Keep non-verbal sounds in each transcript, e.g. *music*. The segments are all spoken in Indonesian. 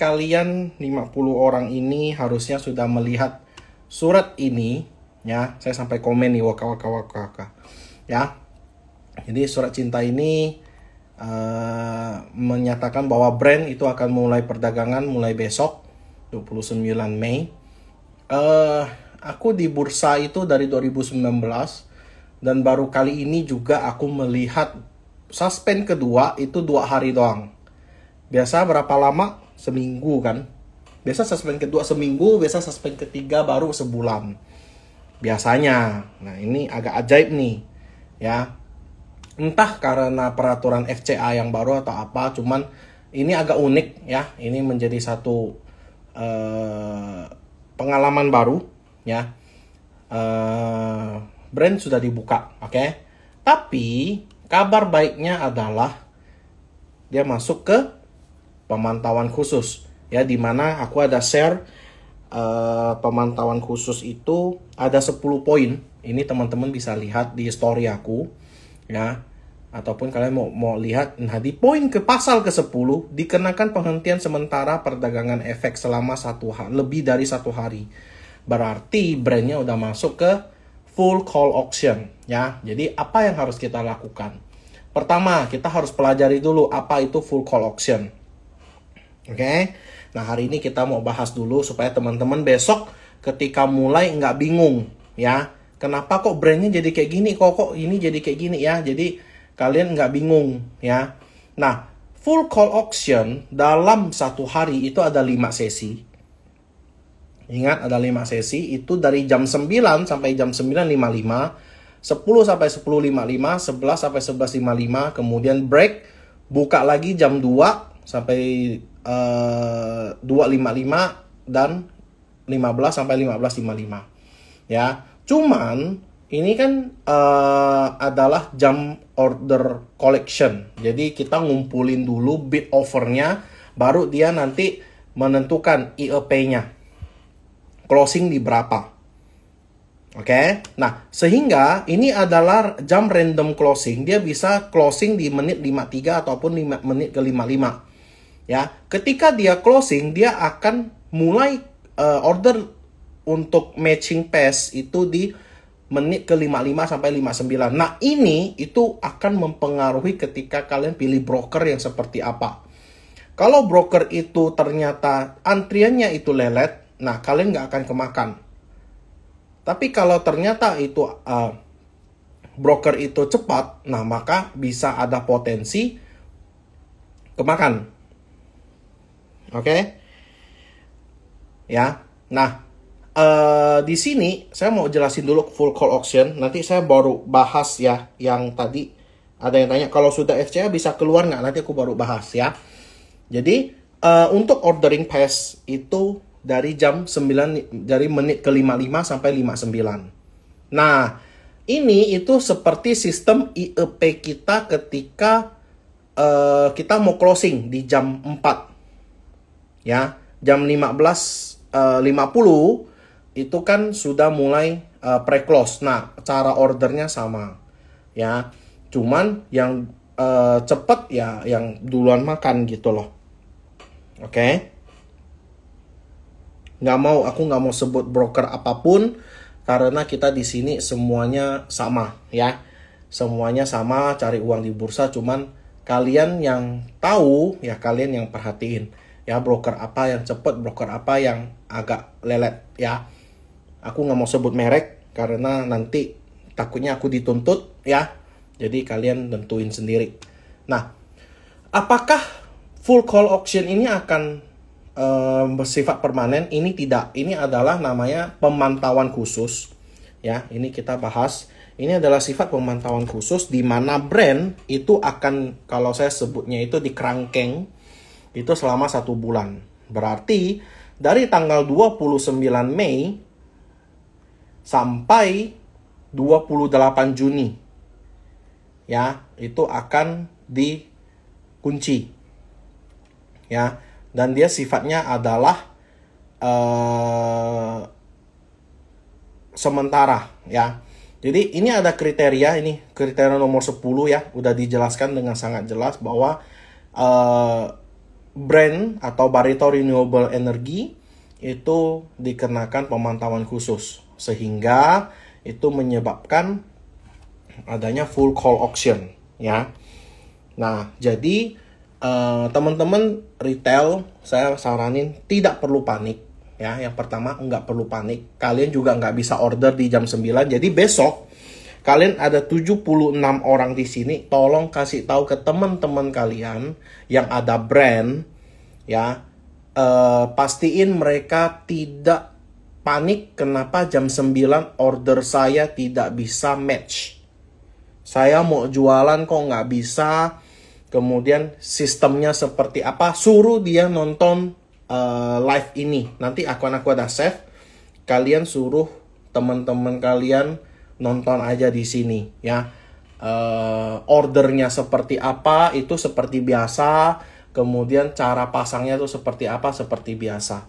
kalian 50 orang ini harusnya sudah melihat surat ini ya. Saya sampai komen nih waka waka waka waka. Ya. Jadi surat cinta ini uh, menyatakan bahwa brand itu akan mulai perdagangan mulai besok 29 Mei. Uh, aku di bursa itu dari 2019 dan baru kali ini juga aku melihat suspend kedua itu dua hari doang. Biasa berapa lama? seminggu kan biasa suspend kedua seminggu biasa suspend ketiga baru sebulan biasanya nah ini agak ajaib nih ya entah karena peraturan FCA yang baru atau apa cuman ini agak unik ya ini menjadi satu uh, pengalaman baru ya uh, brand sudah dibuka oke okay? tapi kabar baiknya adalah dia masuk ke pemantauan khusus ya di mana aku ada share uh, pemantauan khusus itu ada 10 poin. Ini teman-teman bisa lihat di story aku ya ataupun kalian mau mau lihat nah di poin ke pasal ke-10 dikenakan penghentian sementara perdagangan efek selama satu hari lebih dari satu hari berarti brandnya udah masuk ke full call auction ya jadi apa yang harus kita lakukan pertama kita harus pelajari dulu apa itu full call auction Oke. Okay? Nah, hari ini kita mau bahas dulu supaya teman-teman besok ketika mulai nggak bingung ya. Kenapa kok brandnya jadi kayak gini? Kok kok ini jadi kayak gini ya? Jadi kalian nggak bingung ya. Nah, full call auction dalam satu hari itu ada 5 sesi. Ingat ada 5 sesi itu dari jam 9 sampai jam 9.55 10 sampai 10.55, 11 sampai 11.55, kemudian break, buka lagi jam 2 sampai 255 eh, dan 15 sampai 1555 ya cuman ini kan uh, adalah jam order collection jadi kita ngumpulin dulu bid overnya baru dia nanti menentukan IEP nya closing di berapa Oke, okay? nah sehingga ini adalah jam random closing. Dia bisa closing di menit 53 ataupun 5, menit ke 55 ya ketika dia closing dia akan mulai uh, order untuk matching pass itu di menit ke 55 sampai 59. Nah, ini itu akan mempengaruhi ketika kalian pilih broker yang seperti apa. Kalau broker itu ternyata antriannya itu lelet, nah kalian nggak akan kemakan. Tapi kalau ternyata itu uh, broker itu cepat, nah maka bisa ada potensi kemakan. Oke? Okay? Ya. Nah, uh, di sini saya mau jelasin dulu full call option. Nanti saya baru bahas ya yang tadi ada yang tanya kalau sudah FCA bisa keluar nggak? Nanti aku baru bahas ya. Jadi uh, untuk ordering pass itu dari jam 9 dari menit ke 55 sampai 59. Nah, ini itu seperti sistem IEP kita ketika uh, kita mau closing di jam 4 ya jam 15.50 eh, uh, itu kan sudah mulai uh, pre-close. Nah, cara ordernya sama. Ya. Cuman yang uh, eh, cepat ya yang duluan makan gitu loh. Oke. Okay? Nggak mau aku nggak mau sebut broker apapun karena kita di sini semuanya sama ya. Semuanya sama cari uang di bursa cuman kalian yang tahu ya kalian yang perhatiin ya broker apa yang cepat, broker apa yang agak lelet ya aku nggak mau sebut merek karena nanti takutnya aku dituntut ya jadi kalian tentuin sendiri nah apakah full call option ini akan um, bersifat permanen ini tidak ini adalah namanya pemantauan khusus ya ini kita bahas ini adalah sifat pemantauan khusus di mana brand itu akan kalau saya sebutnya itu di kerangkeng itu selama satu bulan. Berarti dari tanggal 29 Mei sampai 28 Juni. Ya, itu akan dikunci. Ya, dan dia sifatnya adalah uh, sementara ya. Jadi ini ada kriteria ini kriteria nomor 10 ya, udah dijelaskan dengan sangat jelas bahwa uh, brand atau Barito Renewable Energy itu dikenakan pemantauan khusus sehingga itu menyebabkan adanya full call auction ya. Nah, jadi eh, teman-teman uh, retail saya saranin tidak perlu panik ya. Yang pertama nggak perlu panik. Kalian juga nggak bisa order di jam 9. Jadi besok Kalian ada 76 orang di sini, tolong kasih tahu ke teman-teman kalian yang ada brand ya. Eh, pastiin mereka tidak panik kenapa jam 9 order saya tidak bisa match. Saya mau jualan kok nggak bisa. Kemudian sistemnya seperti apa? Suruh dia nonton uh, live ini. Nanti aku aku ada save. Kalian suruh teman-teman kalian nonton aja di sini ya. Uh, ordernya seperti apa itu seperti biasa, kemudian cara pasangnya itu seperti apa seperti biasa.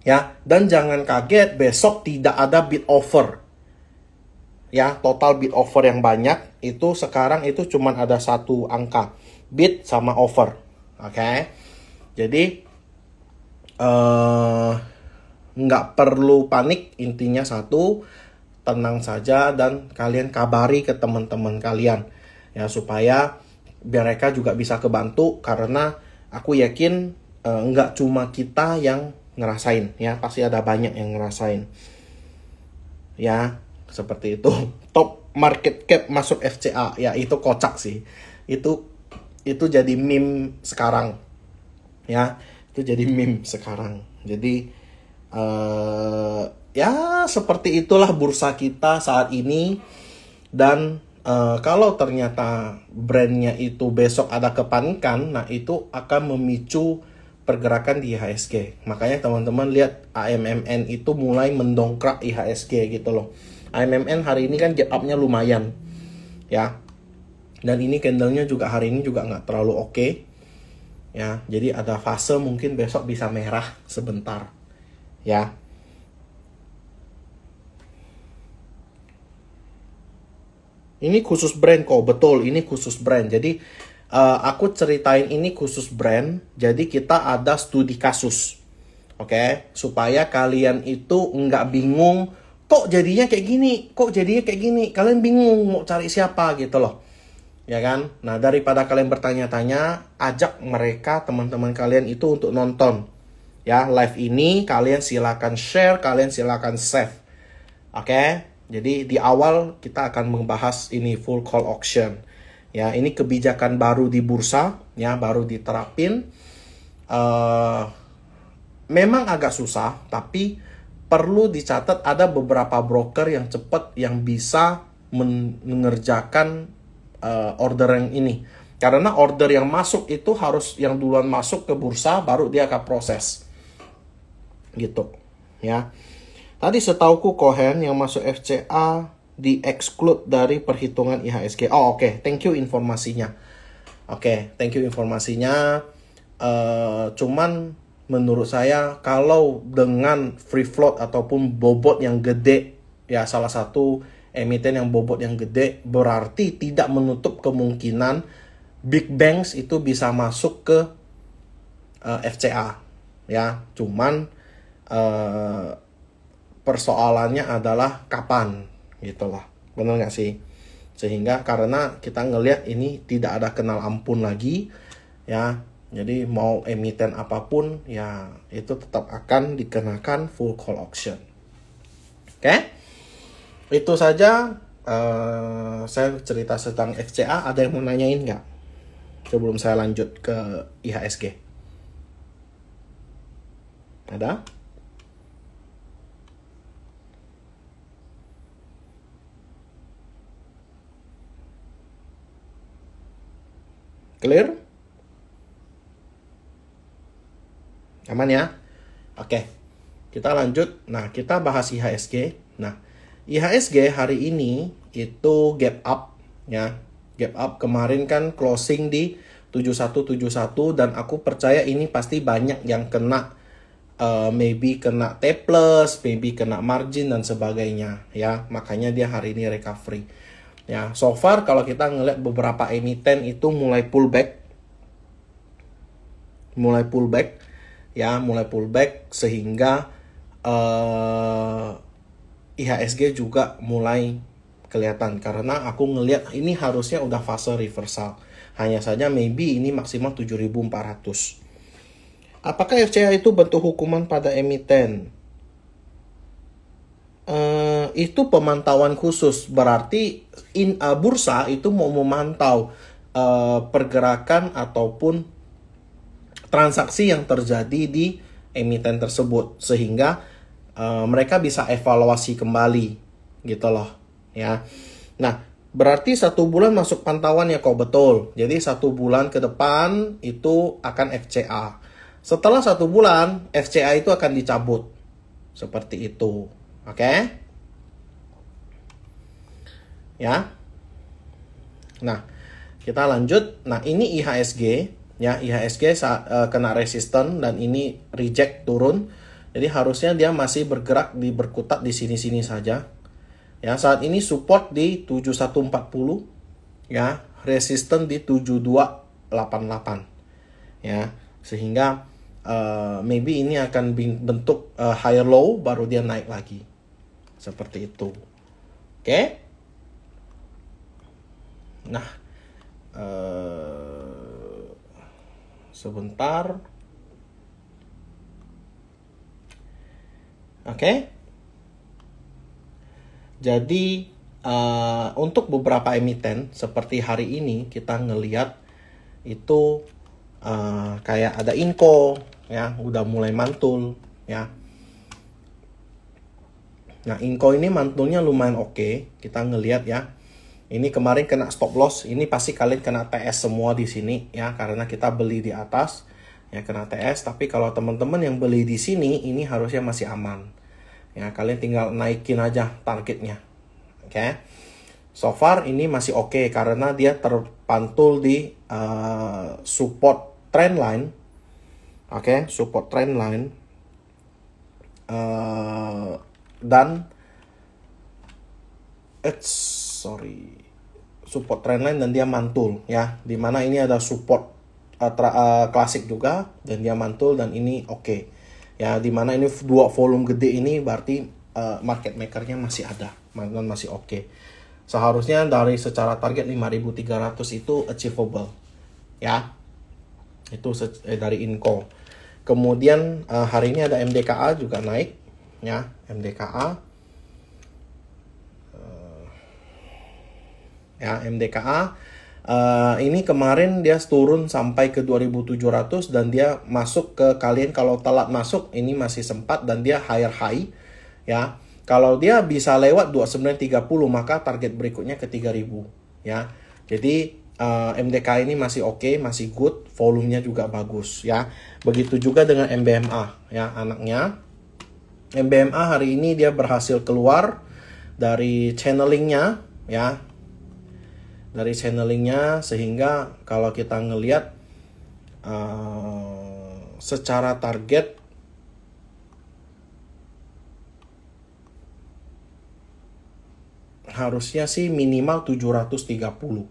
Ya, dan jangan kaget besok tidak ada bid offer. Ya, total bid offer yang banyak itu sekarang itu cuman ada satu angka, bid sama offer. Oke. Okay? Jadi uh, nggak perlu panik intinya satu tenang saja dan kalian kabari ke teman-teman kalian ya supaya mereka juga bisa kebantu karena aku yakin eh, nggak cuma kita yang ngerasain ya pasti ada banyak yang ngerasain ya seperti itu *laughs* top market cap masuk FCA ya itu kocak sih itu itu jadi meme sekarang ya itu jadi meme sekarang jadi eh, ya seperti itulah bursa kita saat ini dan uh, kalau ternyata brandnya itu besok ada kepanikan nah itu akan memicu pergerakan di IHSG makanya teman-teman lihat AMMN itu mulai mendongkrak IHSG gitu loh AMMN hari ini kan gap upnya lumayan ya dan ini candlenya juga hari ini juga nggak terlalu oke okay. ya jadi ada fase mungkin besok bisa merah sebentar ya Ini khusus brand kok, betul. Ini khusus brand. Jadi uh, aku ceritain ini khusus brand. Jadi kita ada studi kasus, oke? Okay? Supaya kalian itu nggak bingung. Kok jadinya kayak gini? Kok jadinya kayak gini? Kalian bingung mau cari siapa gitu loh ya kan? Nah, daripada kalian bertanya-tanya, ajak mereka teman-teman kalian itu untuk nonton. Ya, live ini kalian silakan share, kalian silakan save. Oke? Okay? Jadi di awal kita akan membahas ini full call auction Ya, ini kebijakan baru di bursa, ya baru diterapin. Uh, memang agak susah, tapi perlu dicatat ada beberapa broker yang cepat yang bisa mengerjakan uh, order yang ini. Karena order yang masuk itu harus yang duluan masuk ke bursa baru dia akan proses. Gitu. Ya. Tadi setauku Cohen yang masuk FCA di exclude dari perhitungan IHSG. Oh oke, okay. thank you informasinya. Oke, okay, thank you informasinya. Uh, cuman menurut saya kalau dengan free float ataupun bobot yang gede ya salah satu emiten yang bobot yang gede berarti tidak menutup kemungkinan big banks itu bisa masuk ke uh, eh, FCA ya cuman uh, persoalannya adalah kapan gitu loh bener nggak sih sehingga karena kita ngelihat ini tidak ada kenal ampun lagi ya jadi mau emiten apapun ya itu tetap akan dikenakan full call option oke okay? itu saja uh, saya cerita tentang FCA ada yang mau nanyain nggak sebelum saya lanjut ke IHSG ada Clear? Aman ya? Oke. Kita lanjut. Nah, kita bahas IHSG. Nah, IHSG hari ini itu gap up ya. Gap up kemarin kan closing di 7171 dan aku percaya ini pasti banyak yang kena uh, maybe kena T plus, maybe kena margin dan sebagainya ya. Makanya dia hari ini recovery. Ya, so far kalau kita ngeliat beberapa emiten itu mulai pullback, mulai pullback, ya, mulai pullback sehingga uh, eh, IHSG juga mulai kelihatan karena aku ngeliat ini harusnya udah fase reversal. Hanya saja maybe ini maksimal 7400. Apakah FCA itu bentuk hukuman pada emiten? eh, itu pemantauan khusus berarti in uh, bursa itu mau memantau uh, pergerakan ataupun transaksi yang terjadi di emiten tersebut sehingga uh, mereka bisa evaluasi kembali gitu loh ya nah berarti satu bulan masuk pantauan ya kok betul jadi satu bulan ke depan itu akan FCA setelah satu bulan FCA itu akan dicabut seperti itu Oke? Okay? Ya. Nah, kita lanjut. Nah, ini IHSG ya, IHSG saat, uh, e, kena resisten dan ini reject turun. Jadi harusnya dia masih bergerak di berkutat di sini-sini saja. Ya, saat ini support di 7140 ya, resisten di 7288. Ya, sehingga uh, maybe ini akan bentuk uh, higher low baru dia naik lagi. Seperti itu. Oke? Okay? Nah, eh, sebentar. Oke? Okay? Jadi eh, untuk beberapa emiten seperti hari ini kita ngeliat itu eh, kayak ada inko ya udah mulai mantul ya Nah, Inko ini mantulnya lumayan oke. Okay. Kita ngelihat ya. Ini kemarin kena stop loss, ini pasti kalian kena TS semua di sini ya karena kita beli di atas ya kena TS, tapi kalau teman-teman yang beli di sini ini harusnya masih aman. Ya, kalian tinggal naikin aja targetnya. Oke. Okay? So far ini masih oke okay karena dia terpantul di uh, support trend line. Oke, okay? support trend line. Eh, dan eh sorry support trendline dan dia mantul ya dimana ini ada support uh, uh, klasik juga dan dia mantul dan ini oke okay. ya dimana ini dua volume gede ini berarti uh, market makernya masih ada dan masih oke okay. seharusnya dari secara target 5300 itu achievable ya itu eh, dari Inco kemudian uh, hari ini ada MDKA juga naik Eh, ya MDKA ya eh, MDKA ini kemarin dia turun sampai ke 2700 dan dia masuk ke kalian kalau telat masuk ini masih sempat dan dia higher high ya kalau dia bisa lewat 2930 maka target berikutnya ke 3000 ya jadi uh, eh, MDK ini masih oke okay, masih good volumenya juga bagus ya begitu juga dengan MBMA ya anaknya MBMA hari ini dia berhasil keluar dari channelingnya ya. Dari channelingnya sehingga kalau kita ngelihat uh, secara target harusnya sih minimal 730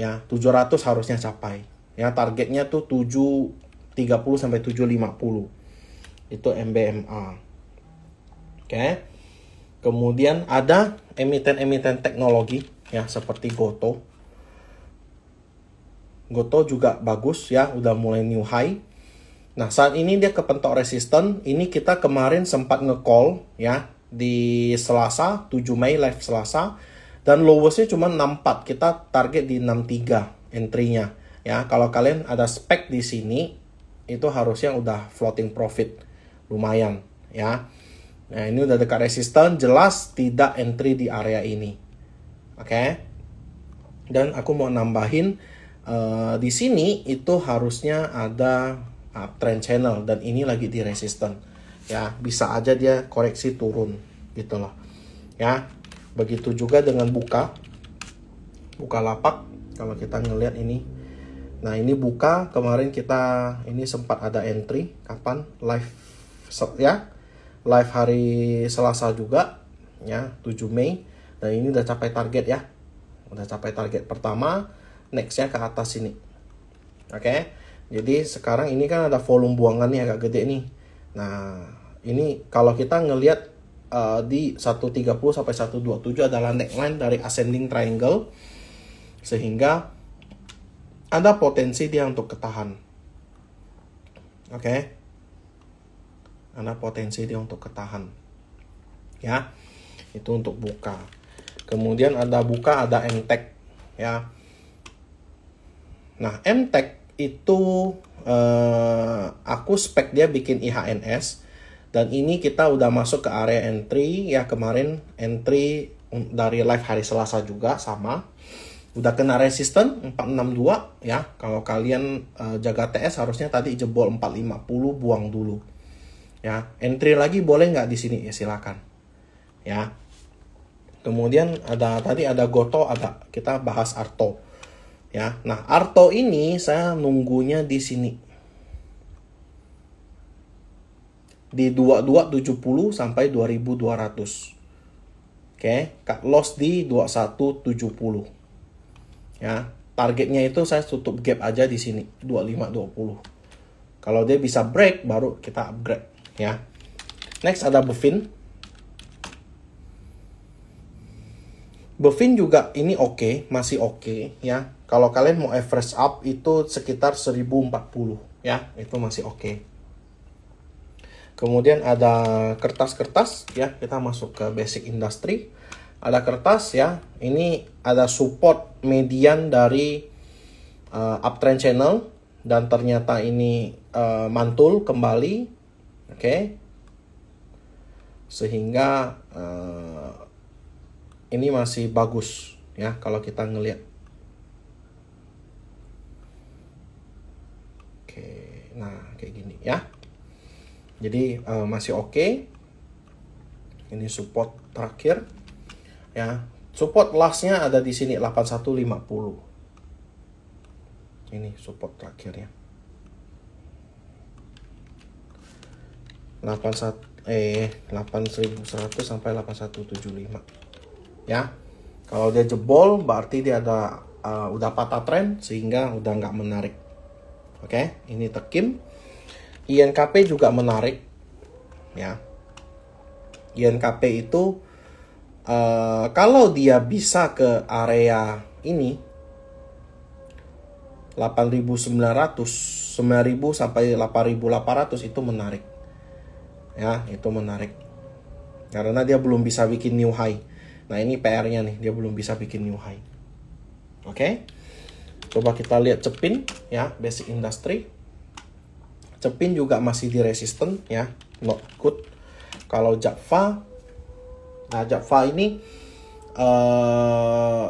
ya 700 harusnya capai ya targetnya tuh 730 sampai 750 itu MBMA Oke. Kemudian ada emiten-emiten teknologi ya seperti Goto. Goto juga bagus ya, udah mulai new high. Nah, saat ini dia kepentok resisten. Ini kita kemarin sempat nge-call ya di Selasa, 7 Mei live Selasa dan lowestnya cuma 64. Kita target di 63 entry-nya. Ya, kalau kalian ada spek di sini itu harusnya udah floating profit lumayan ya. Nah, ini udah dekat resisten, jelas tidak entry di area ini. Oke. Okay? Dan aku mau nambahin uh, di sini itu harusnya ada uptrend channel dan ini lagi di resisten. Ya, bisa aja dia koreksi turun gitu loh. Ya. Begitu juga dengan buka buka lapak kalau kita ngelihat ini. Nah, ini buka kemarin kita ini sempat ada entry kapan live ya live hari Selasa juga ya 7 Mei dan ini udah capai target ya udah capai target pertama nextnya ke atas sini oke okay? jadi sekarang ini kan ada volume buangannya agak gede nih nah ini kalau kita ngelihat uh, di 130 sampai 127 adalah neckline dari ascending triangle sehingga ada potensi dia untuk ketahan oke okay? karena potensi dia untuk ketahan ya itu untuk buka kemudian ada buka ada entek, ya nah entek itu eh, aku spek dia bikin IHNS dan ini kita udah masuk ke area entry ya kemarin entry dari live hari Selasa juga sama udah kena resisten 462 ya kalau kalian uh, jaga TS harusnya tadi jebol 450 buang dulu ya entry lagi boleh nggak di sini ya silakan ya kemudian ada tadi ada Goto ada kita bahas Arto ya nah Arto ini saya nunggunya di sini di 2270 sampai 2200 Oke, okay, cut loss di 2170. Ya, targetnya itu saya tutup gap aja di sini 2520. Kalau dia bisa break baru kita upgrade ya. Next ada Buffin. Buffin juga ini oke, okay, masih oke okay, ya. Kalau kalian mau average up itu sekitar 1040 ya, itu masih oke. Okay. Kemudian ada kertas-kertas ya, kita masuk ke basic industry. Ada kertas ya, ini ada support median dari uh, uptrend channel dan ternyata ini uh, mantul kembali Oke? Okay? Sehingga uh, ini masih bagus ya kalau kita ngelihat. Oke, okay. nah kayak gini ya. Jadi uh, masih oke. Okay. Ini support terakhir ya. Support lastnya ada di sini 8150. Ini support terakhirnya. 81 eh 8100 sampai 8175 ya kalau dia jebol berarti dia ada uh, udah patah tren sehingga udah nggak menarik oke okay? ini tekim INKP juga menarik ya INKP itu uh, kalau dia bisa ke area ini 8.900 9.000 sampai 8.800 itu menarik ya itu menarik karena dia belum bisa bikin new high nah ini PR-nya nih dia belum bisa bikin new high oke okay? coba kita lihat cepin ya basic industry cepin juga masih di resisten ya not good kalau Java nah Java ini uh,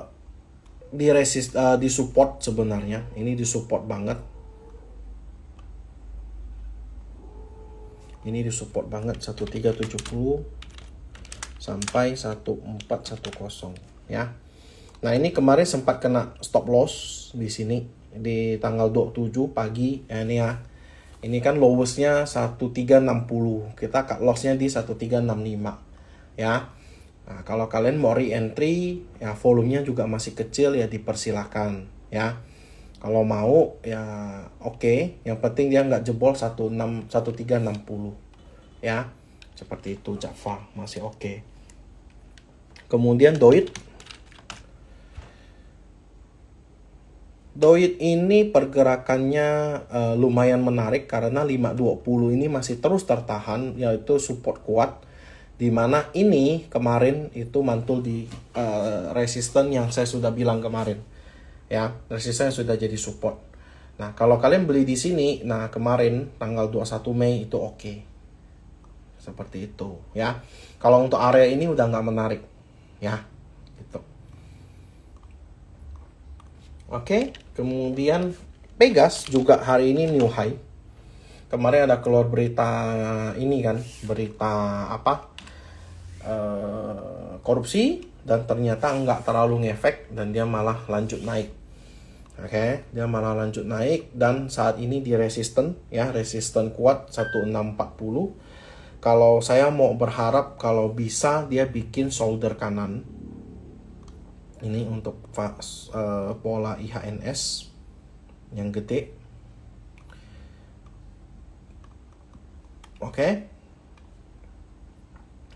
di resist uh, di support sebenarnya ini di support banget ini di support banget 1370 sampai 1410 ya nah ini kemarin sempat kena stop loss di sini di tanggal 27 pagi ya ini ya ini kan lowestnya 1360 kita cut lossnya di 1365 ya nah, kalau kalian mau re-entry ya volumenya juga masih kecil ya dipersilahkan ya kalau mau ya oke okay. yang penting dia nggak jebol 16 1360 ya seperti itu Java masih oke okay. kemudian Doit Doit ini pergerakannya uh, lumayan menarik karena 520 ini masih terus tertahan yaitu support kuat di mana ini kemarin itu mantul di uh, resisten yang saya sudah bilang kemarin ya resisten sudah jadi support nah kalau kalian beli di sini nah kemarin tanggal 21 Mei itu oke okay. seperti itu ya kalau untuk area ini udah nggak menarik ya gitu oke okay. kemudian Pegas juga hari ini new high kemarin ada keluar berita ini kan berita apa eh, korupsi dan ternyata nggak terlalu ngefek dan dia malah lanjut naik Oke, okay, dia malah lanjut naik dan saat ini di resisten ya, resisten kuat 1640. Kalau saya mau berharap kalau bisa dia bikin shoulder kanan. Ini untuk uh, pola IHNS yang gede. Oke. Okay.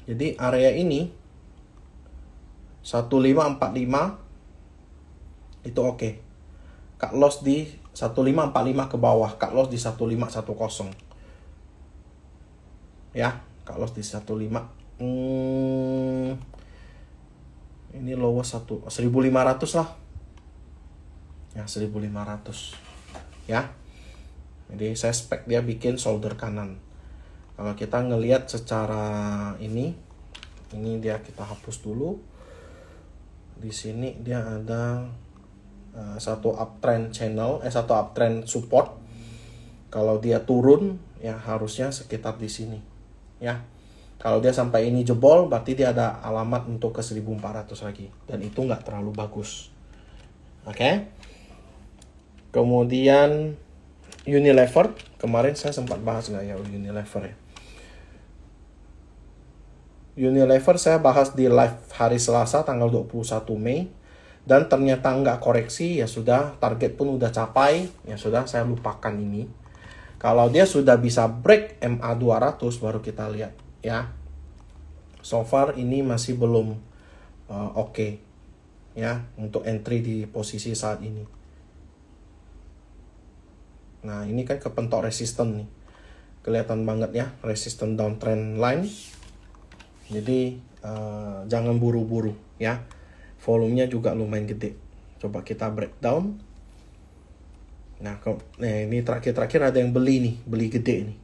Jadi area ini 1545 itu oke. Okay cut loss di 1545 ke bawah, cut loss di 1510. Ya, cut loss di 15. Hmm, ini lowest 1 1500 lah. Ya, 1500. Ya. Jadi saya spek dia bikin solder kanan. Kalau kita ngelihat secara ini, ini dia kita hapus dulu. Di sini dia ada Eh, satu uptrend channel eh satu uptrend support kalau dia turun ya harusnya sekitar di sini ya kalau dia sampai ini jebol berarti dia ada alamat untuk ke 1400 lagi dan itu nggak terlalu bagus oke okay? kemudian Unilever kemarin saya sempat bahas nggak ya Unilever ya Unilever saya bahas di live hari Selasa tanggal 21 Mei dan ternyata nggak koreksi ya sudah target pun udah capai ya sudah saya lupakan ini kalau dia sudah bisa break MA 200 baru kita lihat ya so far ini masih belum uh, oke okay, ya untuk entry di posisi saat ini nah ini kan kepentok resisten nih kelihatan banget ya resisten downtrend line jadi uh, jangan buru-buru ya volumenya juga lumayan gede coba kita breakdown nah, nah ini terakhir-terakhir ada yang beli nih beli gede ini.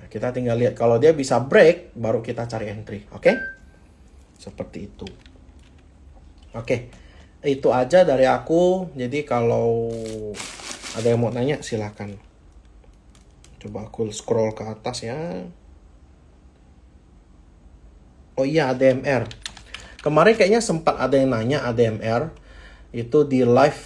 nah, kita tinggal lihat kalau dia bisa break baru kita cari entry oke okay? seperti itu oke okay. itu aja dari aku jadi kalau ada yang mau nanya silahkan coba aku scroll ke atas ya oh iya ADMR Kemarin kayaknya sempat ada yang nanya ADMR itu di live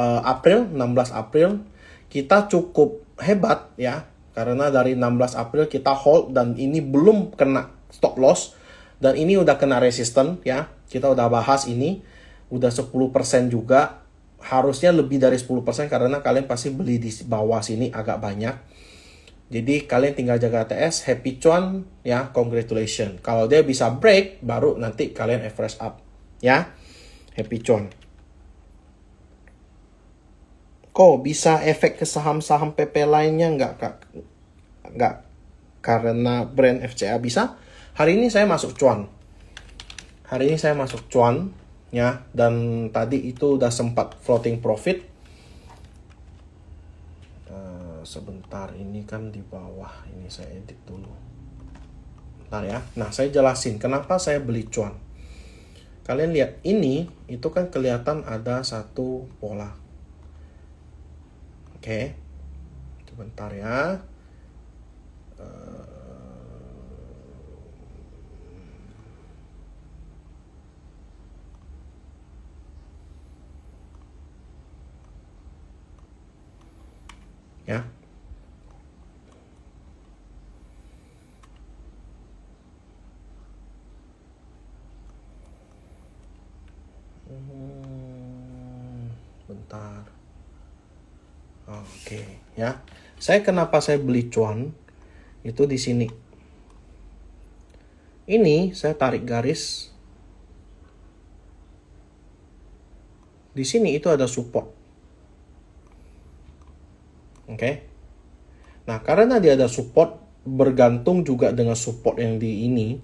uh, April 16 April kita cukup hebat ya karena dari 16 April kita hold dan ini belum kena stop loss dan ini udah kena resisten ya. Kita udah bahas ini udah 10% juga harusnya lebih dari 10% karena kalian pasti beli di bawah sini agak banyak jadi kalian tinggal jaga ATS, happy cuan, ya, congratulation. Kalau dia bisa break, baru nanti kalian average up, ya. Happy cuan. Kok bisa efek ke saham-saham PP lainnya nggak, Kak? Nggak karena brand FCA bisa? Hari ini saya masuk cuan. Hari ini saya masuk cuan, ya. Dan tadi itu udah sempat floating profit sebentar ini kan di bawah ini saya edit dulu bentar ya nah saya jelasin kenapa saya beli cuan kalian lihat ini itu kan kelihatan ada satu pola oke okay. sebentar ya eh. ya Hmm, bentar. Oke, okay, ya. Saya kenapa saya beli cuan itu di sini. Ini saya tarik garis. Di sini itu ada support. Oke. Okay? Nah, karena dia ada support bergantung juga dengan support yang di ini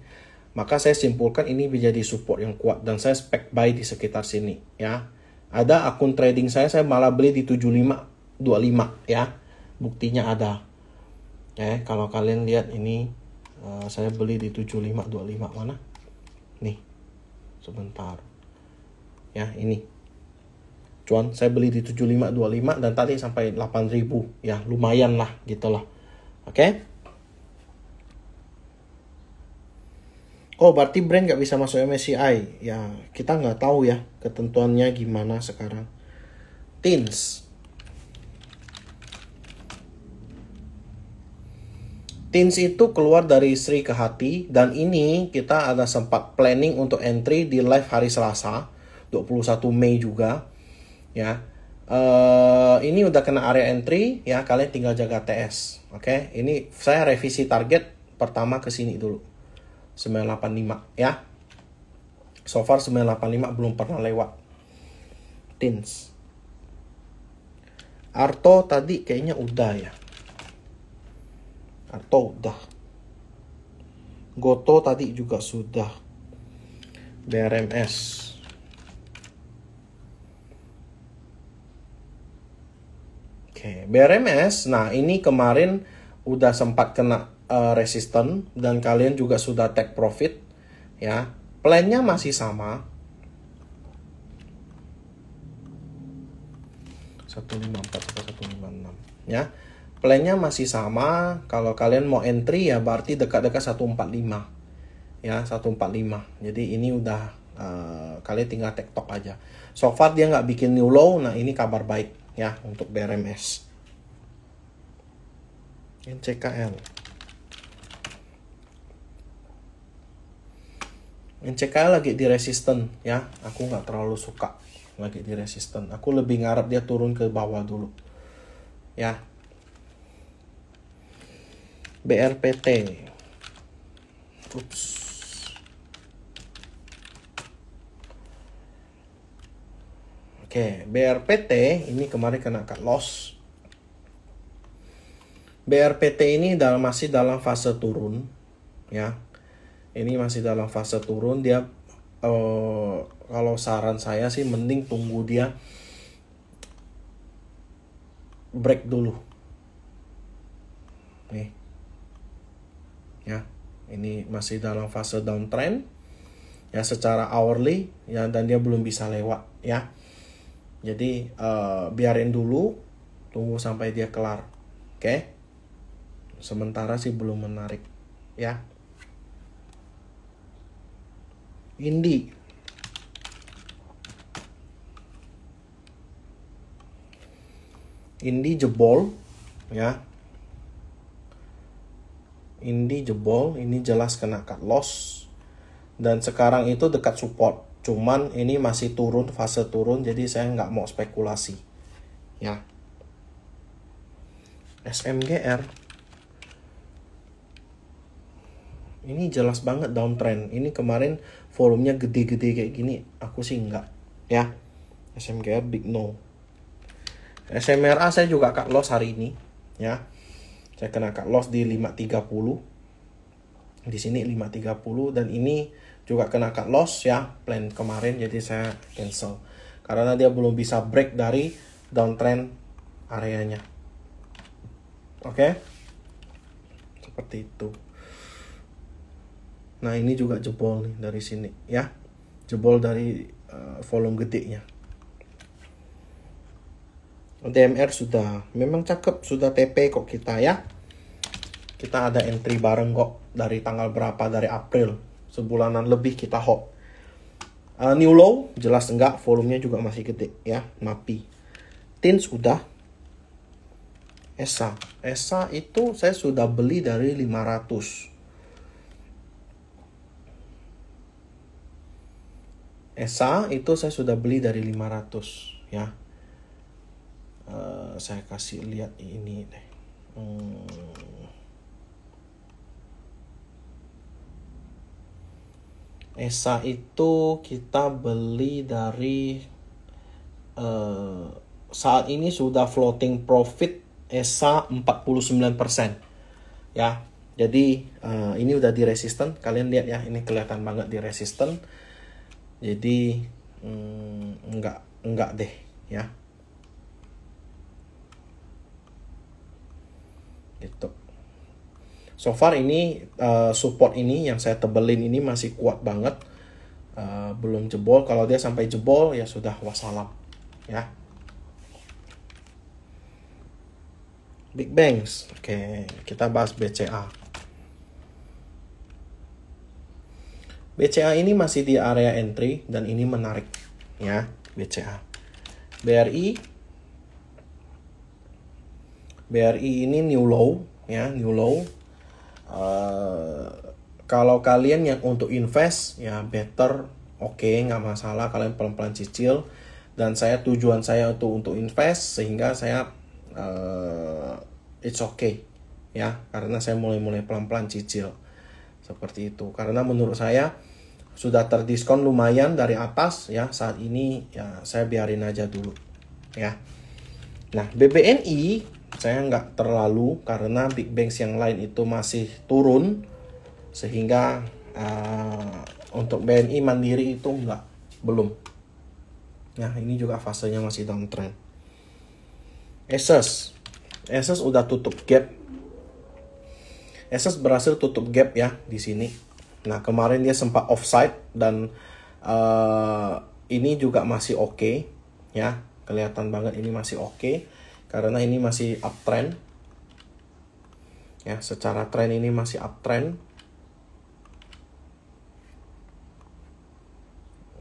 maka saya simpulkan ini menjadi support yang kuat dan saya spek buy di sekitar sini ya. Ada akun trading saya saya malah beli di 75 25 ya. Buktinya ada. Ya, kalau kalian lihat ini uh, saya beli di 75 25 mana? Nih. Sebentar. Ya, ini. Cuan saya beli di 7525 dan tadi sampai 8000 ya, lumayan lah gitu lah. Oke. Okay? oh berarti brand nggak bisa masuk MSCI ya kita nggak tahu ya ketentuannya gimana sekarang teens Teens itu keluar dari Sri ke hati dan ini kita ada sempat planning untuk entry di live hari Selasa 21 Mei juga ya uh, ini udah kena area entry ya kalian tinggal jaga TS oke okay? ini saya revisi target pertama ke sini dulu 985 ya. So far 985 belum pernah lewat. Tins. Arto tadi kayaknya udah ya. Arto udah. Goto tadi juga sudah. BRMS. Oke, BRMS. Nah, ini kemarin udah sempat kena uh, resisten dan kalian juga sudah take profit ya. Plannya masih sama. 154 156 ya. Plannya masih sama. Kalau kalian mau entry ya berarti dekat-dekat 145. Ya, 145. Jadi ini udah uh, kalian tinggal tektok aja. So far dia nggak bikin new low, nah ini kabar baik ya untuk BRMS NCKL. NCK lagi di resisten ya aku nggak terlalu suka lagi di resisten aku lebih ngarep dia turun ke bawah dulu ya BRPT Ups. Oke, BRPT ini kemarin kena cut loss. BRPT ini dalam masih dalam fase turun, ya ini masih dalam fase turun dia uh, kalau saran saya sih mending tunggu dia break dulu nih ya ini masih dalam fase downtrend ya secara hourly ya dan dia belum bisa lewat ya jadi uh, biarin dulu tunggu sampai dia kelar oke okay? sementara sih belum menarik ya Indi Indi jebol ya Indi jebol ini jelas kena cut loss dan sekarang itu dekat support cuman ini masih turun fase turun jadi saya nggak mau spekulasi ya SMGR ini jelas banget downtrend ini kemarin volumenya gede-gede kayak gini aku sih enggak ya SMGR big no SMRA saya juga cut loss hari ini ya saya kena cut loss di 530 di sini 530 dan ini juga kena cut loss ya plan kemarin jadi saya cancel karena dia belum bisa break dari downtrend areanya oke okay? seperti itu Nah ini juga jebol nih dari sini ya. Jebol dari uh, volume gedenya. DMR sudah memang cakep sudah TP kok kita ya. Kita ada entry bareng kok dari tanggal berapa dari April sebulanan lebih kita hop. Uh, eh, new low jelas enggak volumenya juga masih gede ya mapi. Tin sudah Esa. Esa itu saya sudah beli dari 500 Esa itu saya sudah beli dari 500 ya. Uh, saya kasih lihat ini deh. Hmm. Esa itu kita beli dari uh, saat ini sudah floating profit Esa 49%. Ya. Jadi uh, ini udah di resisten, kalian lihat ya, ini kelihatan banget di resisten jadi mm, enggak enggak deh ya gitu so far ini uh, support ini yang saya tebelin ini masih kuat banget uh, belum jebol kalau dia sampai jebol ya sudah wassalam ya Big Bangs. Oke, okay. kita bahas BCA. BCA ini masih di area entry dan ini menarik ya BCA. BRI BRI ini new low ya new low. Uh, eh, kalau kalian yang untuk invest ya better oke okay, nggak masalah kalian pelan-pelan cicil dan saya tujuan saya untuk untuk invest sehingga saya uh, it's okay ya karena saya mulai-mulai pelan-pelan cicil seperti itu karena menurut saya sudah terdiskon lumayan dari atas ya saat ini ya saya biarin aja dulu ya nah BBNI saya nggak terlalu karena big banks yang lain itu masih turun sehingga uh, untuk BNI Mandiri itu nggak belum nah ini juga fasenya masih downtrend Asus Asus udah tutup gap Asus berhasil tutup gap ya di sini Nah kemarin dia sempat offside dan uh, ini juga masih oke okay, ya kelihatan banget ini masih oke okay, karena ini masih uptrend ya secara tren ini masih uptrend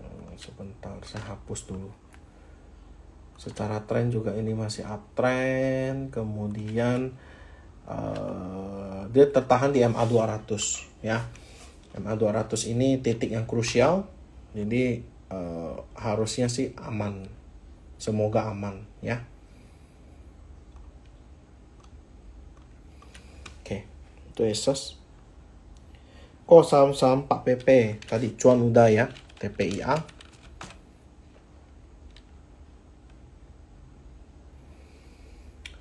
hmm, sebentar saya hapus dulu secara tren juga ini masih uptrend kemudian uh, dia tertahan di MA 200 ya MA200 ini titik yang krusial jadi eh, harusnya sih aman semoga aman ya oke itu ESOS. kok oh, saham-saham Pak PP tadi cuan udah ya TPIA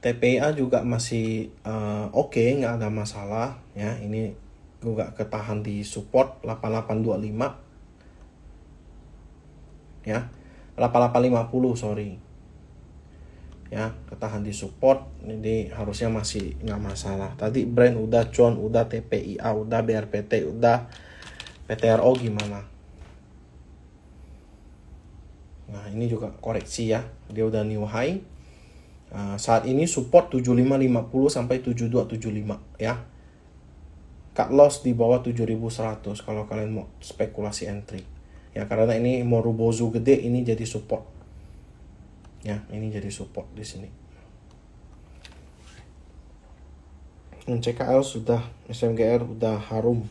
TPA juga masih uh, oke okay, nggak ada masalah ya ini gue gak ketahan di support 8825 ya 8850 sorry ya ketahan di support ini harusnya masih nggak masalah tadi brand udah cuan udah TPIA udah BRPT udah PTRO gimana nah ini juga koreksi ya dia udah new high Uh, saat ini support 7550 sampai 7275 ya cut loss di bawah 7100 kalau kalian mau spekulasi entry ya karena ini Morubozu gede ini jadi support ya ini jadi support di sini dan CKL sudah SMGR sudah harum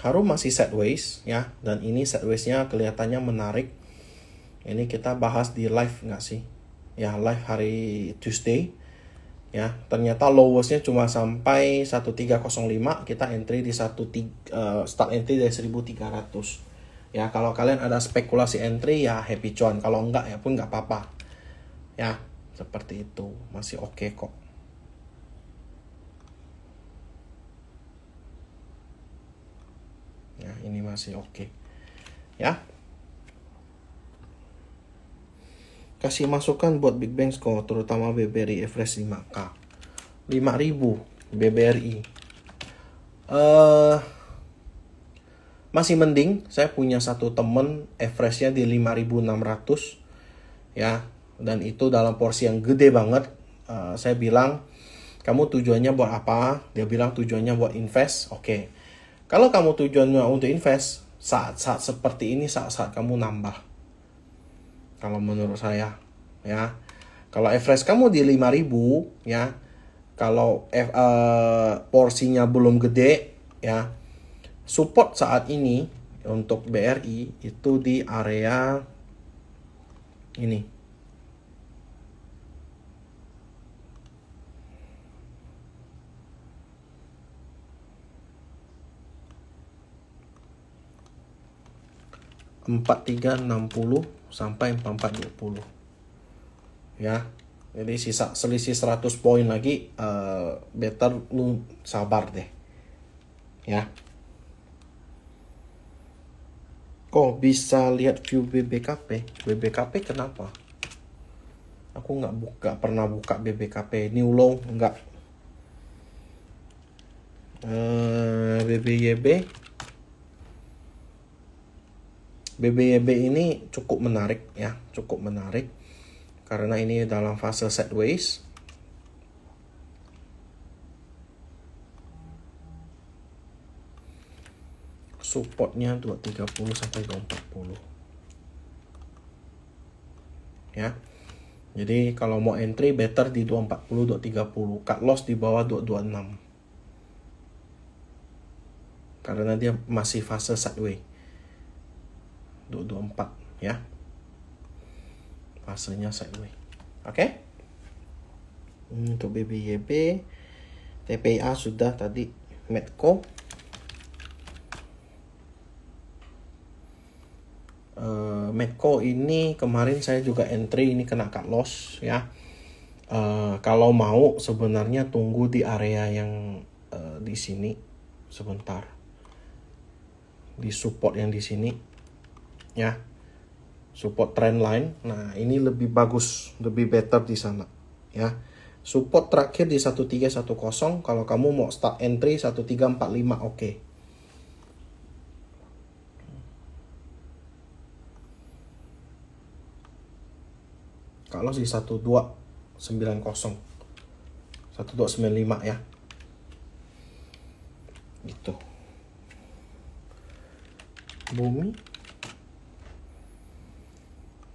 harum masih sideways ya dan ini sideways-nya kelihatannya menarik ini kita bahas di live nggak sih ya live hari Tuesday ya ternyata lowestnya cuma sampai 1305 kita entry di 1 uh, eh, start entry dari 1300 ya kalau kalian ada spekulasi entry ya happy cuan kalau enggak ya pun enggak apa-apa ya seperti itu masih oke okay kok ya ini masih oke okay. ya kasih masukan buat Big Bang Score terutama BBRI Everest 5K 5000 BBRI uh, masih mending saya punya satu temen Everestnya di 5600 ya dan itu dalam porsi yang gede banget uh, saya bilang kamu tujuannya buat apa dia bilang tujuannya buat invest oke okay. kalau kamu tujuannya untuk invest saat-saat seperti ini saat-saat kamu nambah kalau menurut saya ya kalau average kamu di 5000 ya kalau F, uh, eh, eh, porsinya belum gede ya support saat ini untuk BRI itu di area ini empat tiga enam puluh sampai 4420 ya jadi sisa selisih 100 poin lagi uh, better lu sabar deh ya kok bisa lihat view BBKP BBKP kenapa aku nggak buka pernah buka BBKP new low nggak uh, eh, BBYB BBYB ini cukup menarik ya, cukup menarik karena ini dalam fase sideways. Supportnya 230 sampai 240. Ya. Jadi kalau mau entry better di 240 230, cut loss di bawah 226. Karena dia masih fase sideways. 224 ya. Fasenya sideways Oke. Okay? Untuk BBYB TPA sudah tadi Medco Uh, Medco ini kemarin saya juga entry ini kena cut loss ya. Uh, kalau mau sebenarnya tunggu di area yang uh, di sini sebentar. Di support yang di sini ya support trend line nah ini lebih bagus lebih better di sana ya support terakhir di 1310 kalau kamu mau start entry 1345 oke okay. kalau di 1290 1295 ya gitu bumi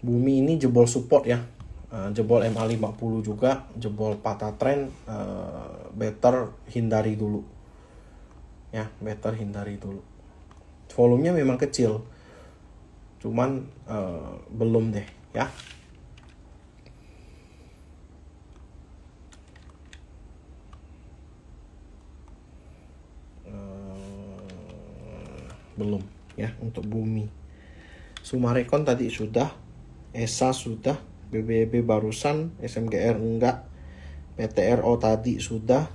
bumi ini jebol support ya eh, jebol MA50 juga jebol patah tren eh, better hindari dulu ya better hindari dulu volumenya memang kecil cuman eh, belum deh ya belum ya untuk bumi Sumarekon tadi sudah ESA sudah, BBB barusan, SMGR enggak, PTRO tadi sudah,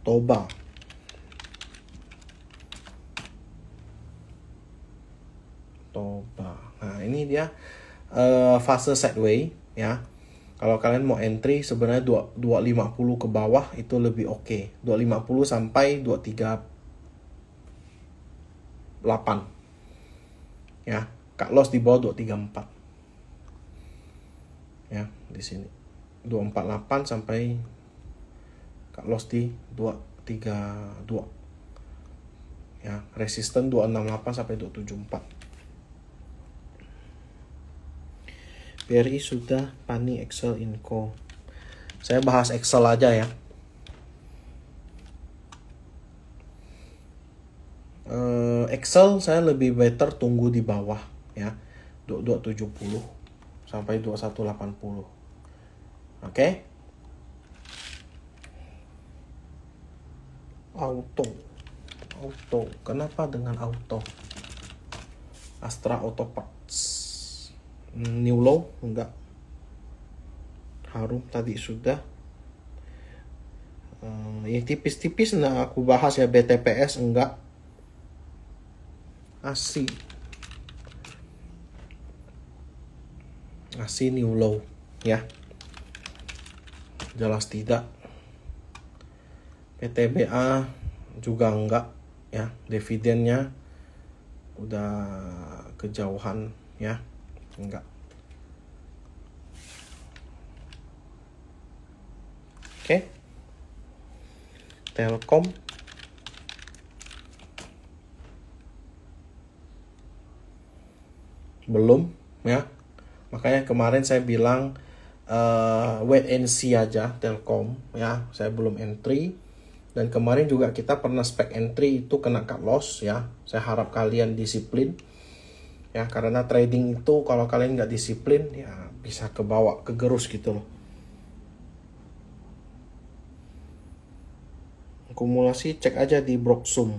Toba. Toba. Nah, ini dia uh, fase sideway ya. Kalau kalian mau entry sebenarnya 2, 250 ke bawah itu lebih oke. Okay. 250 sampai 238. Ya. Kak Los di bawah 234. Ya, di sini. 248 sampai Kak Los di 232. Ya, resisten 268 sampai 274. BRI sudah Pani Excel Inco. Saya bahas Excel aja ya. Eh, Excel saya lebih better tunggu di bawah ya 2270 sampai 2180 oke okay? auto auto kenapa dengan auto Astra Auto Parts New Low enggak harum tadi sudah uh, tipis-tipis nah aku bahas ya BTPS enggak asik konsentrasi new low ya jelas tidak PTBA juga enggak ya dividennya udah kejauhan ya enggak oke okay. Telkom belum ya Makanya kemarin saya bilang uh, wait and see aja Telkom ya. Saya belum entry dan kemarin juga kita pernah spek entry itu kena cut loss ya. Saya harap kalian disiplin ya karena trading itu kalau kalian nggak disiplin ya bisa kebawa kegerus gitu loh. Akumulasi cek aja di Broxum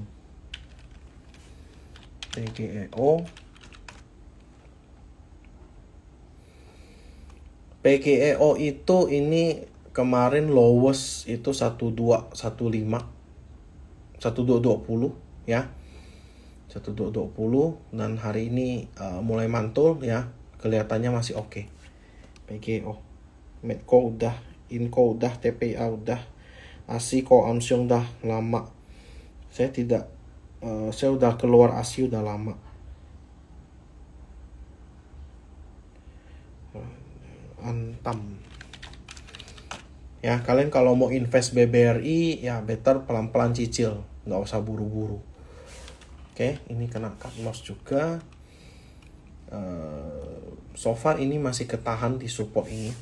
TGEO PKEO itu ini kemarin lowest itu 1215 1220 ya 1220 dan hari ini uh, mulai mantul ya kelihatannya masih oke okay. PGO e Medco udah Inco udah TPA udah asiko Amsyong dah lama saya tidak uh, saya udah keluar ASI udah lama Antam. Ya, kalian kalau mau invest BBRI ya better pelan-pelan cicil, nggak usah buru-buru. Oke, ini kena cut loss juga. Uh, so far ini masih ketahan di support ini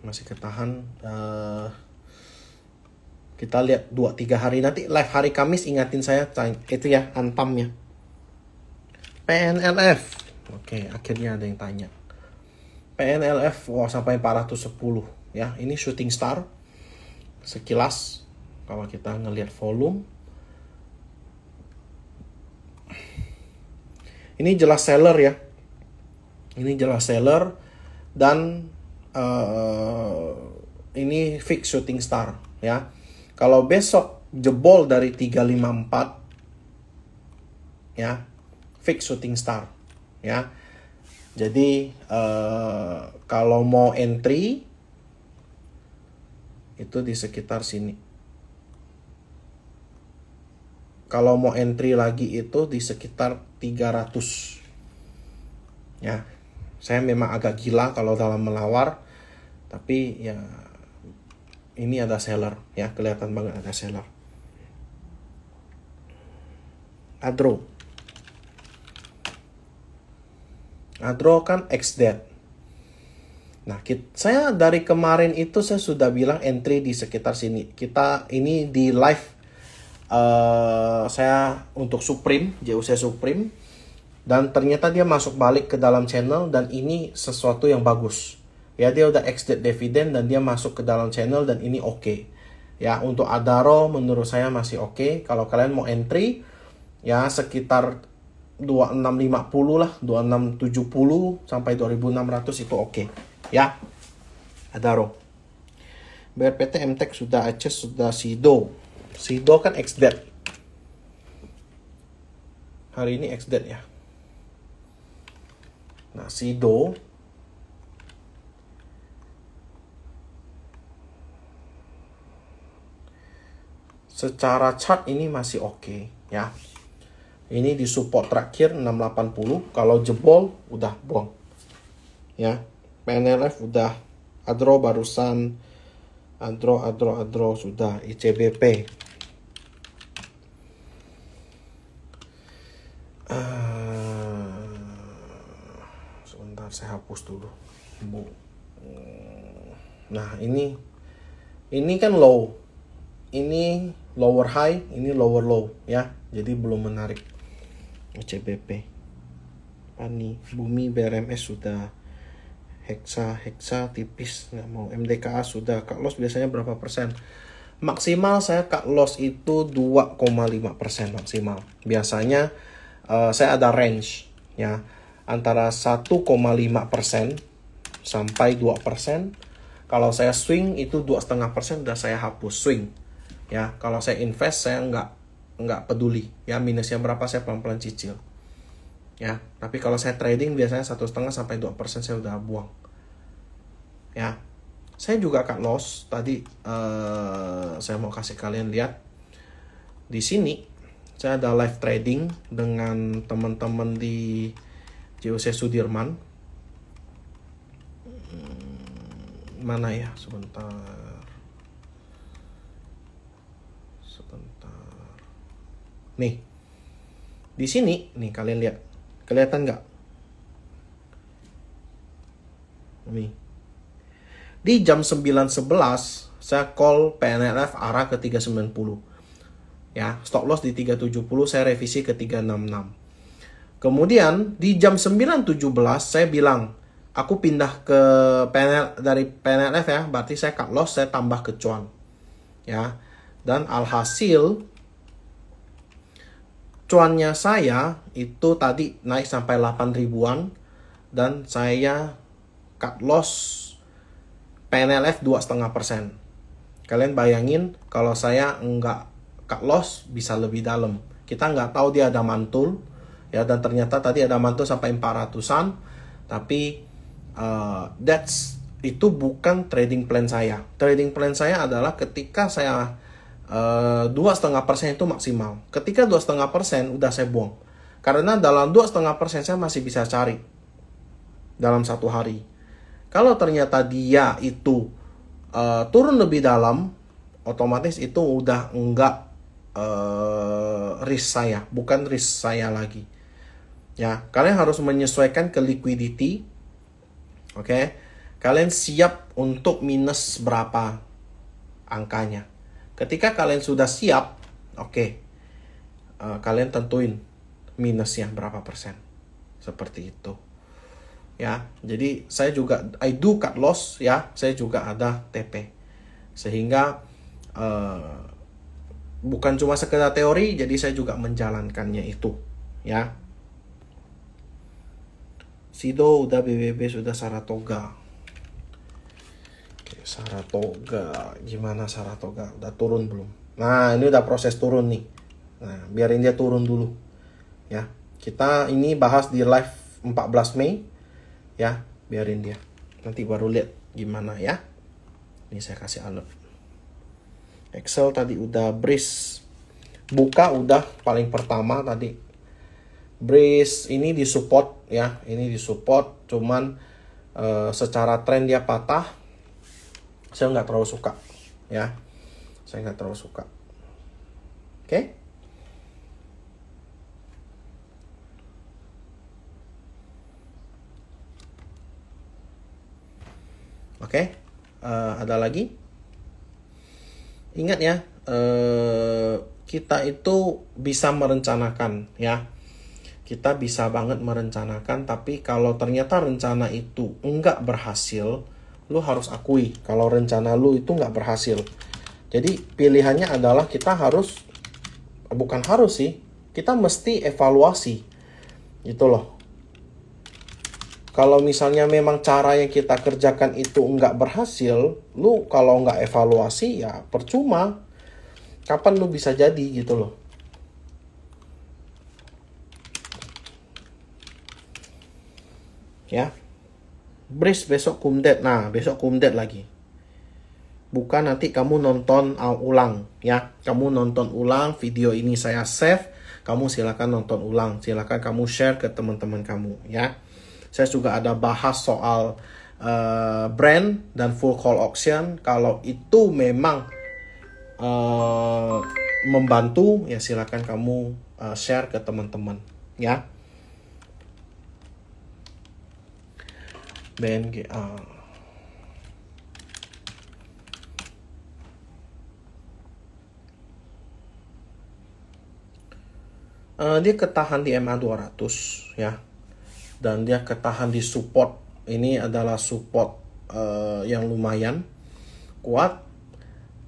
masih ketahan uh, kita lihat dua tiga hari nanti live hari Kamis ingatin saya itu ya antamnya PNLF oke akhirnya ada yang tanya PNLF wah sampai 410 ya ini shooting star sekilas kalau kita ngelihat volume ini jelas seller ya ini jelas seller dan uh, ini fix shooting star ya. Kalau besok jebol dari 354 ya, fix shooting star ya. Jadi uh, kalau mau entry itu di sekitar sini. Kalau mau entry lagi itu di sekitar 300 ya saya memang agak gila kalau dalam melawar tapi ya ini ada seller ya kelihatan banget ada seller Adro Adro kan ex dead. Nah, kita, saya dari kemarin itu saya sudah bilang entry di sekitar sini. Kita ini di live uh, saya untuk Supreme, JUC Supreme dan ternyata dia masuk balik ke dalam channel dan ini sesuatu yang bagus ya dia udah exit dividend dan dia masuk ke dalam channel dan ini oke okay. ya untuk Adaro menurut saya masih oke okay. kalau kalian mau entry ya sekitar 2650 lah 2670 sampai 2600 itu oke okay. ya Adaro BRPT MTEK sudah Aces sudah Sido Sido kan exit hari ini exit ya Nah, si do secara chart ini masih oke okay, ya. Ini di support terakhir 680, kalau jebol udah bong. Ya, PNRF udah adro barusan adro adro adro sudah ICBP. Uh, ah, saya hapus dulu bu nah ini ini kan low ini lower high ini lower low ya jadi belum menarik CBP Pani Bumi BRMS sudah heksa heksa tipis nggak mau MDKA sudah Kak loss biasanya berapa persen maksimal saya Kak loss itu 2,5 persen maksimal biasanya uh, saya ada range ya antara 1,5% sampai 2%. Kalau saya swing itu 2,5% udah saya hapus swing. Ya, kalau saya invest saya nggak nggak peduli ya minusnya berapa saya pelan-pelan cicil. Ya, tapi kalau saya trading biasanya satu setengah sampai 2% saya udah buang. Ya. Saya juga cut loss tadi uh, saya mau kasih kalian lihat di sini saya ada live trading dengan teman-teman di JOC Sudirman hmm, mana ya sebentar sebentar nih di sini nih kalian lihat kelihatan nggak nih di jam 9.11 saya call PNRF arah ke 390 ya stop loss di 370 saya revisi ke 366 Kemudian di jam 9.17 saya bilang, aku pindah ke PNL dari PNLF ya, berarti saya cut loss, saya tambah ke cuan. Ya. Dan alhasil cuannya saya itu tadi naik sampai 8 ribuan dan saya cut loss PNLF 2,5%. Kalian bayangin kalau saya nggak cut loss bisa lebih dalam. Kita nggak tahu dia ada mantul, ya dan ternyata tadi ada mantu sampai empat ratusan, tapi uh, that's itu bukan trading plan saya trading plan saya adalah ketika saya eh, dua setengah persen itu maksimal ketika dua setengah persen udah saya buang karena dalam dua setengah persen saya masih bisa cari dalam satu hari kalau ternyata dia itu uh, turun lebih dalam otomatis itu udah enggak uh, risk saya bukan risk saya lagi Ya, kalian harus menyesuaikan ke liquidity. Oke. Okay? Kalian siap untuk minus berapa angkanya. Ketika kalian sudah siap, oke. Okay, uh, eh, kalian tentuin minusnya berapa persen. Seperti itu. Ya, jadi saya juga I do cut loss ya. Saya juga ada TP. Sehingga uh, bukan cuma sekedar teori, jadi saya juga menjalankannya itu, ya. Sido udah BBB sudah Saratoga. Oke, Saratoga. Gimana Saratoga? Udah turun belum? Nah, ini udah proses turun nih. Nah, biarin dia turun dulu. Ya. Kita ini bahas di live 14 Mei. Ya, biarin dia. Nanti baru lihat gimana ya. Ini saya kasih alert. Excel tadi udah brace, Buka udah paling pertama tadi. Brace ini di support ya ini disupport cuman e, secara tren dia patah saya nggak terlalu suka ya saya nggak terlalu suka oke okay? Oke, okay? uh, eh, ada lagi. Ingat ya, uh, kita itu bisa merencanakan ya kita bisa banget merencanakan tapi kalau ternyata rencana itu enggak berhasil lu harus akui kalau rencana lu itu enggak berhasil jadi pilihannya adalah kita harus bukan harus sih kita mesti evaluasi gitu loh kalau misalnya memang cara yang kita kerjakan itu enggak berhasil lu kalau enggak evaluasi ya percuma kapan lu bisa jadi gitu loh ya brace besok kumdet nah besok kumdet lagi bukan nanti kamu nonton uh, ulang ya kamu nonton ulang video ini saya save kamu silakan nonton ulang silakan kamu share ke teman-teman kamu ya saya juga ada bahas soal uh, brand dan full call option kalau itu memang uh, membantu ya silakan kamu uh, share ke teman-teman ya BNGA uh, ah. eh, dia ketahan di MA 200 ya dan dia ketahan di support ini adalah support uh, yang lumayan kuat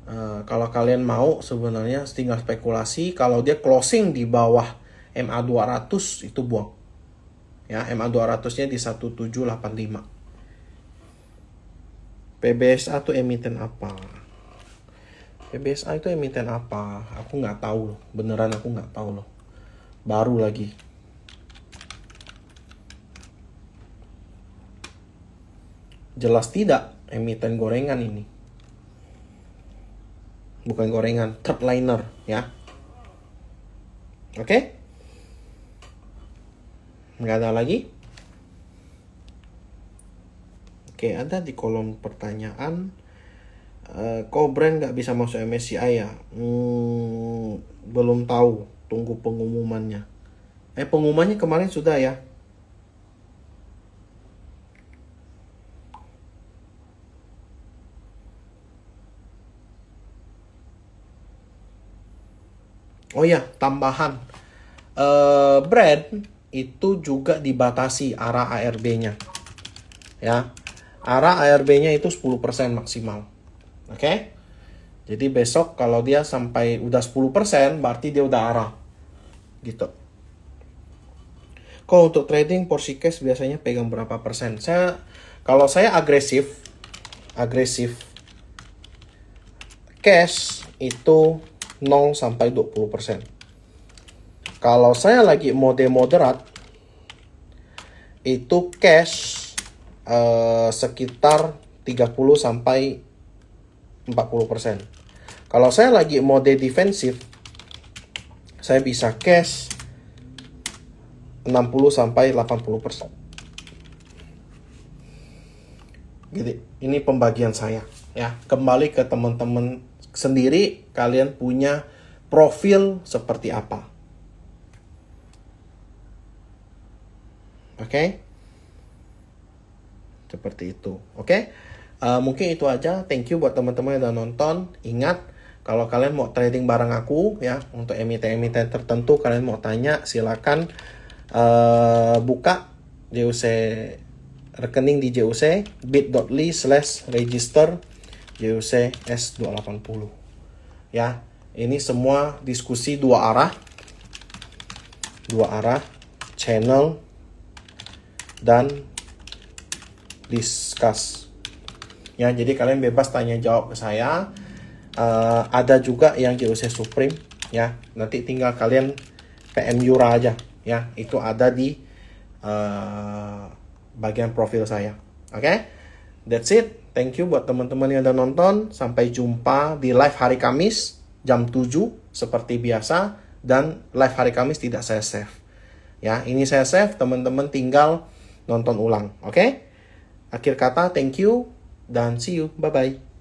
uh, kalau kalian mau sebenarnya tinggal spekulasi kalau dia closing di bawah MA 200 itu buang ya MA 200 nya di 1785 PBSA itu emiten apa? PBSA itu emiten apa? Aku nggak tahu loh. Beneran aku nggak tahu loh. Baru lagi. Jelas tidak emiten gorengan ini. Bukan gorengan, third liner ya. Oke? Okay? Nggak ada lagi? Oke, ada di kolom pertanyaan. Uh, brand nggak bisa masuk MSCI ya? Hmm, belum tahu. Tunggu pengumumannya. Eh, pengumumannya kemarin sudah ya? Oh ya, tambahan. Uh, brand itu juga dibatasi arah ARB-nya. Ya, arah ARB-nya itu 10% maksimal. Oke? Okay? Jadi besok kalau dia sampai udah 10% berarti dia udah arah. Gitu. Kok untuk trading porsi cash biasanya pegang berapa persen? Saya kalau saya agresif agresif cash itu 0 sampai 20%. Kalau saya lagi mode moderat itu cash eh, sekitar 30 sampai 40%. Kalau saya lagi mode defensif, saya bisa cash 60 sampai 80%. Jadi gitu. ini pembagian saya ya. Kembali ke teman-teman sendiri kalian punya profil seperti apa. Oke? Okay? seperti itu oke okay? uh, eh, mungkin itu aja thank you buat teman-teman yang udah nonton ingat kalau kalian mau trading bareng aku ya untuk emiten-emiten tertentu kalian mau tanya silakan uh, buka JUC rekening di JUC bit.ly slash register JUC S280 ya ini semua diskusi dua arah dua arah channel dan discuss. Ya, jadi kalian bebas tanya jawab ke saya. Uh, ada juga yang JOC Supreme ya. Nanti tinggal kalian PM Yura aja ya. Itu ada di uh, bagian profil saya. Oke. Okay? That's it. Thank you buat teman-teman yang udah nonton. Sampai jumpa di live hari Kamis jam 7 seperti biasa dan live hari Kamis tidak saya save. Ya, ini saya save, teman-teman tinggal nonton ulang, oke? Okay? Akhir kata, thank you dan see you. Bye-bye.